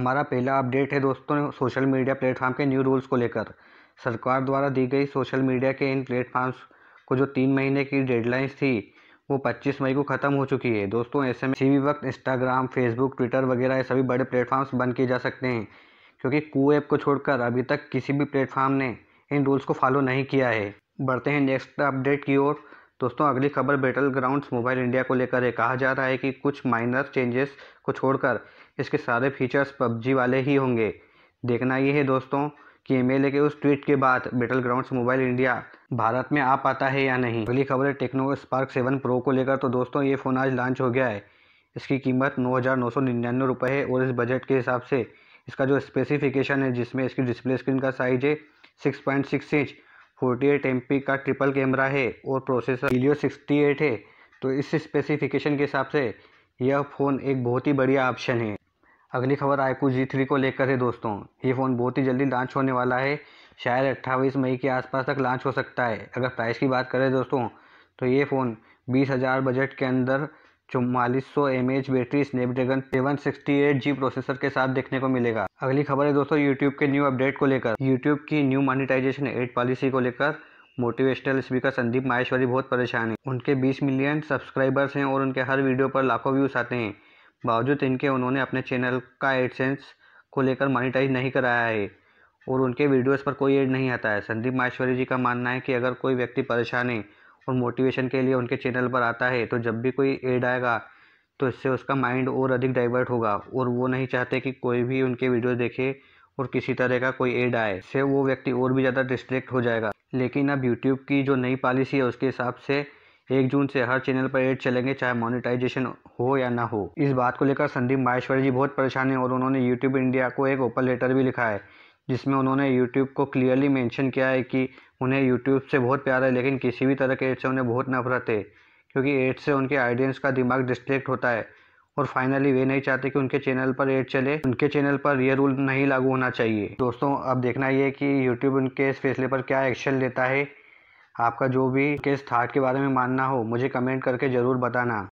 हमारा पहला अपडेट है दोस्तों सोशल मीडिया प्लेटफॉर्म के न्यू रूल्स को लेकर सरकार द्वारा दी गई सोशल मीडिया के इन प्लेटफॉर्म्स को जो तीन महीने की डेडलाइंस थी वो 25 मई को ख़त्म हो चुकी है दोस्तों ऐसे में किसी भी वक्त इंस्टाग्राम फेसबुक ट्विटर वगैरह ये सभी बड़े प्लेटफॉर्म्स बंद किए जा सकते हैं क्योंकि कू ऐप को छोड़कर अभी तक किसी भी प्लेटफार्म ने इन रूल्स को फॉलो नहीं किया है बढ़ते हैं नेक्स्ट अपडेट की ओर दोस्तों अगली खबर बेटल ग्राउंड्स मोबाइल इंडिया को लेकर है कहा जा रहा है कि कुछ माइनर चेंजेस को छोड़कर इसके सारे फीचर्स पबजी वाले ही होंगे देखना ये है दोस्तों कि एम के उस ट्वीट के बाद Battlegrounds mobile India Bharat में आ पाता है या नहीं अगली खबर है टेक्नो स्पार्क सेवन प्रो को लेकर तो दोस्तों ये फ़ोन आज लॉन्च हो गया है इसकी कीमत नौ हज़ार नौ सौ निन्यानवे रुपये है और इस बजट के हिसाब से इसका जो स्पेसिफिकेशन है जिसमें इसकी डिस्प्ले स्क्रीन का साइज है six point six inch forty eight M P का ट्रिपल कैमरा है और प्रोसेसर वीडियो सिक्सटी एट है तो इस स्पेसिफिकेशन के हिसाब से यह फ़ोन एक बहुत ही बढ़िया ऑप्शन है अगली खबर आईकू जी थ्री को लेकर है दोस्तों ये फ़ोन बहुत ही जल्दी लॉन्च होने वाला है शायद अट्ठाईस मई के आसपास तक लॉन्च हो सकता है अगर प्राइस की बात करें दोस्तों तो ये फ़ोन बीस हज़ार बजट के अंदर चौवालीस सौ M H battery Snapdragon eight G processor के साथ देखने को मिलेगा अगली खबर है दोस्तों यूट्यूब के न्यू अपडेट को लेकर यूट्यूब की न्यू मोनिटाइजेशन एड पॉलिसी को लेकर मोटिवेशनल स्पीकर संदीप माहेश्वरी बहुत परेशान है उनके 20 मिलियन सब्सक्राइबर्स हैं और उनके हर वीडियो पर लाखों व्यूज आते हैं बावजूद इनके उन्होंने अपने चैनल का एडसेंस को लेकर मोनिटाइज नहीं कराया है और उनके वीडियोस पर कोई एड नहीं आता है संदीप माहेश्वरी जी का मानना है कि अगर कोई व्यक्ति परेशान है और मोटिवेशन के लिए उनके चैनल पर आता है तो जब भी कोई एड आएगा तो इससे उसका माइंड और अधिक डाइवर्ट होगा और वो नहीं चाहते कि कोई भी उनके वीडियो देखे और किसी तरह का कोई एड आए इससे वो व्यक्ति और भी ज़्यादा डिस्ट्रैक्ट हो जाएगा लेकिन अब यूट्यूब की जो नई पॉलिसी है उसके हिसाब से एक जून से हर चैनल पर एड चलेंगे चाहे मोनेटाइजेशन हो या ना हो इस बात को लेकर संदीप माहेश्वरी जी बहुत परेशान हैं और उन्होंने यूट्यूब इंडिया को एक ओपन लेटर भी लिखा है जिसमें उन्होंने यूट्यूब को क्लियरली मेंशन किया है कि उन्हें यूट्यूब से बहुत प्यार है लेकिन किसी भी तरह के एड से उन्हें बहुत नफरत है क्योंकि एड्स से उनके ऑडियंस का दिमाग डिस्ट्रैक्ट होता है और फाइनली वे नहीं चाहते कि उनके चैनल पर एड चले उनके चैनल पर यह रूल नहीं लागू होना चाहिए दोस्तों अब देखना ये कि यूट्यूब उनके इस फैसले पर क्या एक्शन लेता है आपका जो भी केस था के बारे में मानना हो मुझे कमेंट करके ज़रूर बताना